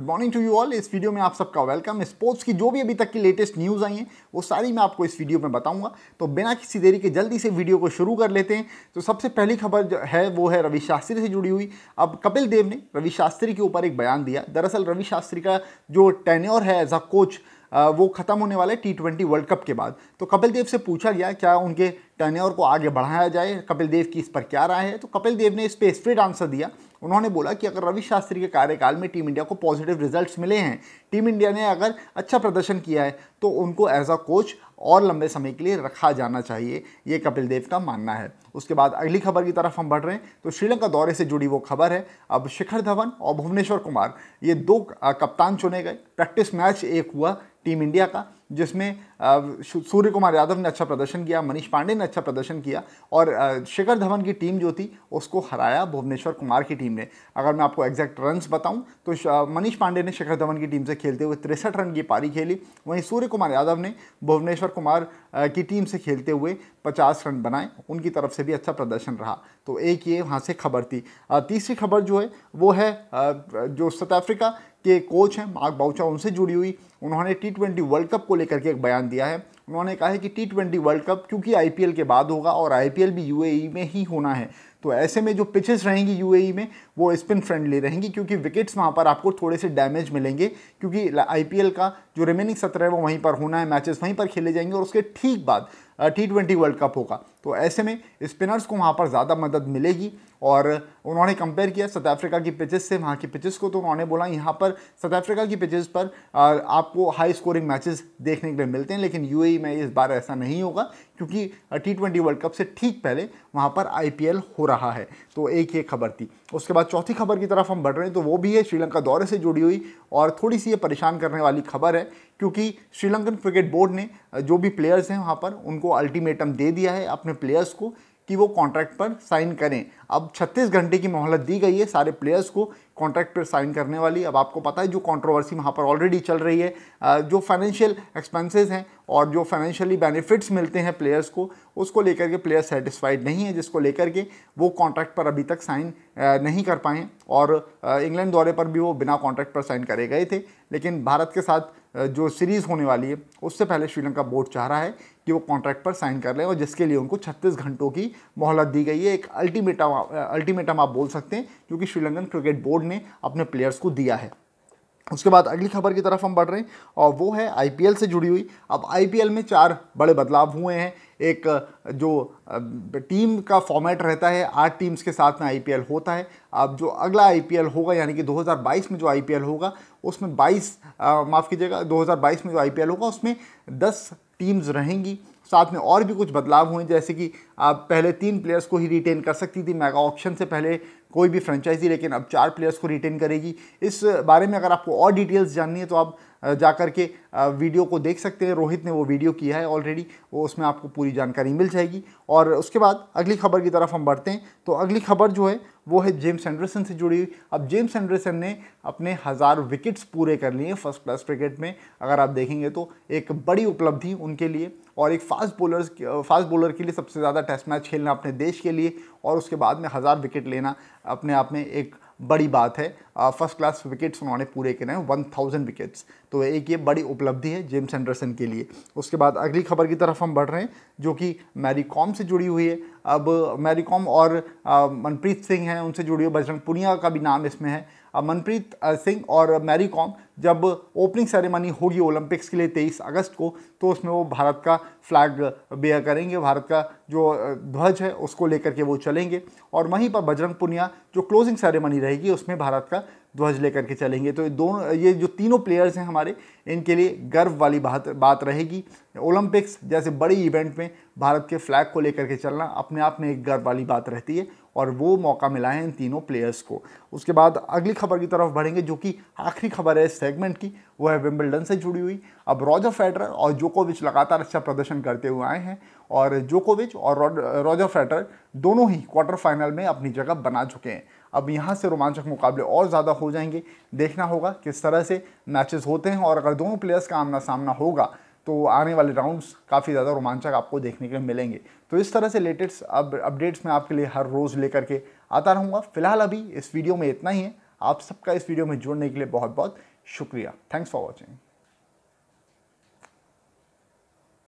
good morning to you all इस video में आप सबका वेलकम स्पोर्ट्स की जो भी अभी तक की लेटेस्ट न्यूज़ आई हैं वो सारी मैं आपको इस वीडियो में बताऊंगा तो बिना किसी देरी के जल्दी से वीडियो को शुरू कर लेते हैं तो सबसे पहली खबर जो है वो है रवि शास्त्री से जुड़ी हुई अब कपिल देव ने रवि शास्त्री के ऊपर एक बयान दिया दरअसल रवि शास्त्री का जो टेन्योर है एज अ कोच वो ख़त्म होने वाला है टी ट्वेंटी वर्ल्ड कप के बाद तो कपिल देव से पूछा गया क्या उनके टेन्योर को आगे बढ़ाया जाए कपिल देव की इस पर क्या राय है तो कपिल देव ने इस पर स्ट्रेट आंसर दिया उन्होंने बोला कि अगर रवि शास्त्री के कार्यकाल में टीम इंडिया को पॉजिटिव रिजल्ट्स मिले हैं टीम इंडिया ने अगर अच्छा प्रदर्शन किया है तो उनको एज अ कोच और लंबे समय के लिए रखा जाना चाहिए ये कपिल देव का मानना है उसके बाद अगली खबर की तरफ हम बढ़ रहे हैं तो श्रीलंका दौरे से जुड़ी वो खबर है अब शिखर धवन और भुवनेश्वर कुमार ये दो कप्तान चुने गए प्रैक्टिस मैच एक हुआ टीम इंडिया का जिसमें सूर्य कुमार यादव ने अच्छा प्रदर्शन किया मनीष पांडे ने अच्छा प्रदर्शन किया और शिखर धवन की टीम जो थी उसको हराया भुवनेश्वर कुमार की टीम ने अगर मैं आपको एग्जैक्ट रन्स बताऊं तो मनीष पांडे ने शिखर धवन की टीम से खेलते हुए तिरसठ रन की पारी खेली वहीं सूर्य कुमार यादव ने भुवनेश्वर कुमार की टीम से खेलते हुए पचास रन बनाए उनकी तरफ से भी अच्छा प्रदर्शन रहा तो एक ये वहाँ से खबर थी तीसरी खबर जो है वो है जो साउथ अफ्रीका के कोच हैं मार्क बाउचा उनसे जुड़ी हुई उन्होंने टी वर्ल्ड कप को लेकर के एक बयान दिया है उन्होंने कहा है कि टी ट्वेंटी वर्ल्ड कप क्योंकि आई के बाद होगा और आई भी यू e में ही होना है तो ऐसे में जो पिचेस रहेंगी यूएई e में वो स्पिन फ्रेंडली रहेंगी क्योंकि विकेट्स वहाँ पर आपको थोड़े से डैमेज मिलेंगे क्योंकि आईपीएल का जो रिमेनिंग सत्र है वो वहीं पर होना है मैचेस वहीं पर खेले जाएंगे और उसके ठीक बाद टी ट्वेंटी वर्ल्ड कप होगा तो ऐसे में स्पिनर्स को वहाँ पर ज़्यादा मदद मिलेगी और उन्होंने कंपेयर किया साउथ अफ्रीका की पिचेस से वहाँ की पिचेस को तो उन्होंने बोला यहाँ पर साउथ अफ्रीका की पिचेस पर आपको हाई स्कोरिंग मैचेस देखने के लिए मिलते हैं लेकिन यू e में इस बार ऐसा नहीं होगा क्योंकि टी ट्वेंटी वर्ल्ड कप से ठीक पहले वहाँ पर आई हो रहा है तो एक ये खबर थी उसके बाद चौथी खबर की तरफ हम बढ़ रहे हैं तो वो भी है श्रीलंका दौरे से जुड़ी हुई और थोड़ी सी ये परेशान करने वाली खबर है क्योंकि श्रीलंकन क्रिकेट बोर्ड ने जो भी प्लेयर्स हैं वहाँ पर उनको अल्टीमेटम दे दिया है अपने प्लेयर्स को कि वो कॉन्ट्रैक्ट पर साइन करें अब 36 घंटे की मोहलत दी गई है सारे प्लेयर्स को कॉन्ट्रैक्ट पर साइन करने वाली अब आपको पता है जो कंट्रोवर्सी वहाँ पर ऑलरेडी चल रही है जो फाइनेंशियल एक्सपेंसेस हैं और जो फाइनेंशियली बेनिफिट्स मिलते हैं प्लेयर्स को उसको लेकर के प्लेयर सेटिस्फाइड नहीं है जिसको लेकर के वो कॉन्ट्रैक्ट पर अभी तक साइन नहीं कर पाए और इंग्लैंड दौरे पर भी वो बिना कॉन्ट्रैक्ट पर साइन करे गए थे लेकिन भारत के साथ जो सीरीज़ होने वाली है उससे पहले श्रीलंका बोर्ड चाह रहा है कि वो कॉन्ट्रैक्ट पर साइन कर लें और जिसके लिए उनको 36 घंटों की मोहलत दी गई है एक अल्टीमेटम अल्टीमेटम आप बोल सकते हैं क्योंकि श्रीलंकन क्रिकेट बोर्ड ने अपने प्लेयर्स को दिया है उसके बाद अगली खबर की तरफ हम बढ़ रहे हैं और वो है आईपीएल से जुड़ी हुई अब आईपीएल में चार बड़े बदलाव हुए हैं एक जो टीम का फॉर्मेट रहता है आठ टीम्स के साथ में आईपीएल होता है अब जो अगला आईपीएल होगा यानी कि 2022 में जो आईपीएल होगा उसमें 22 माफ़ कीजिएगा 2022 में जो आईपीएल होगा उसमें 10 टीम्स रहेंगी साथ में और भी कुछ बदलाव हुए जैसे कि आप पहले तीन प्लेयर्स को ही रिटेन कर सकती थी मेगा ऑक्शन से पहले कोई भी फ्रेंचाइजी लेकिन अब चार प्लेयर्स को रिटेन करेगी इस बारे में अगर आपको और डिटेल्स जाननी है तो आप जा कर के वीडियो को देख सकते हैं रोहित ने वो वीडियो किया है ऑलरेडी वो उसमें आपको पूरी जानकारी मिल जाएगी और उसके बाद अगली खबर की तरफ हम बढ़ते हैं तो अगली खबर जो है वो है जेम्स एंडरसन से जुड़ी हुई अब जेम्स एंडरसन ने अपने हज़ार विकेट्स पूरे कर लिए फर्स्ट क्लास क्रिकेट में अगर आप देखेंगे तो एक बड़ी उपलब्धि उनके लिए और एक फास्ट बॉलर फास्ट बॉलर के लिए सबसे ज़्यादा टेस्ट मैच खेलना अपने देश के लिए और उसके बाद में हज़ार विकेट लेना अपने आप में एक बड़ी बात है फर्स्ट क्लास विकेट्स उन्होंने पूरे हैं वन थाउजेंड विकेट्स तो एक ये बड़ी उपलब्धि है जेम्स एंडरसन के लिए उसके बाद अगली खबर की तरफ हम बढ़ रहे हैं जो कि मैरी कॉम से जुड़ी हुई है अब मैरी कॉम और मनप्रीत सिंह हैं उनसे जुड़ी हुई बजरंग पुनिया का भी नाम इसमें है मनप्रीत सिंह और मैरी कॉम जब ओपनिंग सेरेमनी होगी ओलंपिक्स के लिए तेईस अगस्त को तो उसमें वो भारत का फ्लैग बेयर करेंगे भारत का जो ध्वज है उसको लेकर के वो चलेंगे और वहीं पर बजरंग पुनिया जो क्लोजिंग सेरेमनी रहेगी उसमें भारत का ध्वज लेकर के चलेंगे तो दोनों ये जो तीनों प्लेयर्स हैं हमारे इनके लिए गर्व वाली बात बात रहेगी ओलंपिक्स जैसे बड़ी इवेंट में भारत के फ्लैग को लेकर के चलना अपने आप में एक गर्व वाली बात रहती है और वो मौका मिला है इन तीनों प्लेयर्स को उसके बाद अगली खबर की तरफ बढ़ेंगे जो कि आखिरी खबर है इस सेगमेंट की वो है विम्बलडन से जुड़ी हुई अब रॉजर फेडरर और जोकोविच लगातार अच्छा प्रदर्शन करते हुए आए हैं और जोकोविच और रॉजर फेडरर दोनों ही क्वार्टर फाइनल में अपनी जगह बना चुके हैं अब यहाँ से रोमांचक मुकाबले और ज़्यादा हो जाएंगे देखना होगा किस तरह से मैचेस होते हैं और अगर दोनों प्लेयर्स का आमना सामना होगा तो आने वाले राउंड्स काफ़ी ज़्यादा रोमांचक आपको देखने के लिए मिलेंगे तो इस तरह से लेटेस्ट अब अपडेट्स मैं आपके लिए हर रोज़ लेकर के आता रहूँगा फिलहाल अभी इस वीडियो में इतना ही है आप सबका इस वीडियो में जुड़ने के लिए बहुत बहुत शुक्रिया थैंक्स फॉर वॉचिंग